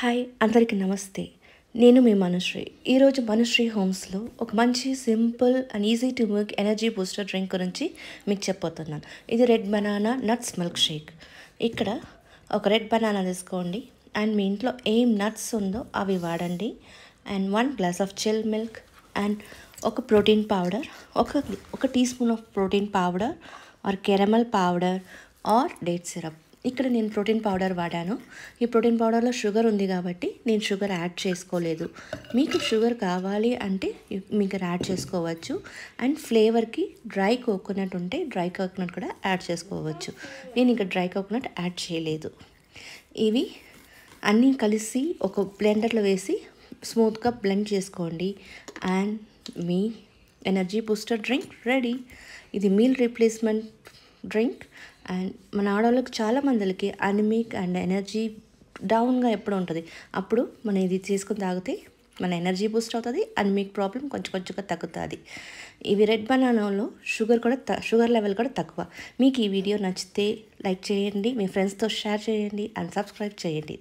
hi అందరికీ నమస్తే నేను మీ మనుశ్రీ ఈరోజు మనుశ్రీ హోమ్స్లో ఒక మంచి simple and easy to make energy booster drink గురించి మీకు చెప్పబోతున్నాను ఇది red banana nuts milk shake ఇక్కడ ఒక రెడ్ బనానా తీసుకోండి అండ్ మీ ఇంట్లో ఏం నట్స్ ఉందో అవి వాడండి and one glass of chill milk and ఒక ప్రోటీన్ పౌడర్ ఒక ఒక teaspoon of protein powder or caramel powder or date syrup ఇక్కడ నేను ప్రోటీన్ పౌడర్ వాడాను ఈ ప్రోటీన్ పౌడర్లో షుగర్ ఉంది కాబట్టి నేను షుగర్ యాడ్ చేసుకోలేదు మీకు షుగర్ కావాలి అంటే మీకు యాడ్ చేసుకోవచ్చు అండ్ ఫ్లేవర్కి డ్రై కోకోనట్ ఉంటే డ్రై కోకోనట్ కూడా యాడ్ చేసుకోవచ్చు నేను ఇంకా డ్రై కోకోనట్ యాడ్ చేయలేదు ఇవి అన్నీ కలిసి ఒక బ్లెండర్లో వేసి స్మూత్గా బ్లెండ్ చేసుకోండి అండ్ మీ ఎనర్జీ బూస్టర్ డ్రింక్ రెడీ ఇది మీల్ రీప్లేస్మెంట్ డ్రింక్ అండ్ మన ఆడవాళ్ళకి చాలా మందికి అనిమిక్ అండ్ ఎనర్జీ డౌన్గా ఎప్పుడు ఉంటుంది అప్పుడు మనం ఇది తీసుకుని తాగితే మన ఎనర్జీ బూస్ట్ అవుతుంది అండ్ మీకు ప్రాబ్లం కొంచెం కొంచెంగా తగ్గుతుంది ఇవి రెడ్ బనానాలో షుగర్ కూడా షుగర్ లెవెల్ కూడా తక్కువ మీకు ఈ వీడియో నచ్చితే లైక్ చేయండి మీ ఫ్రెండ్స్తో షేర్ చేయండి అండ్ సబ్స్క్రైబ్ చేయండి